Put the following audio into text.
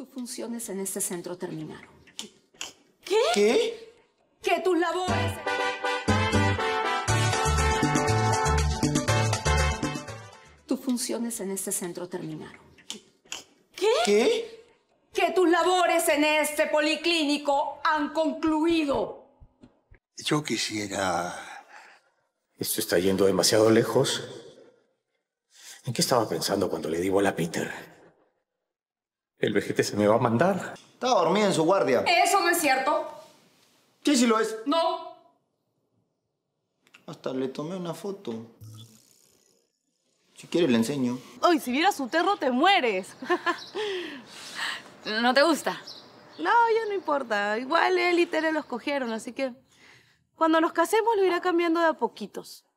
Tus funciones en este centro terminaron. ¿Qué? ¿Qué? Que tus labores... Tus funciones en este centro terminaron. ¿Qué? ¿Qué? Que tus labores en este policlínico han concluido. Yo quisiera... Esto está yendo demasiado lejos. ¿En qué estaba pensando cuando le di bola a Peter? El vejete se me va a mandar. ¡Estaba dormida en su guardia. Eso no es cierto. Sí, sí lo es. No. Hasta le tomé una foto. Si quieres le enseño. Ay, si vieras su terro te mueres. ¿No te gusta? No, ya no importa. Igual él y Tere los cogieron, así que... Cuando los casemos lo irá cambiando de a poquitos.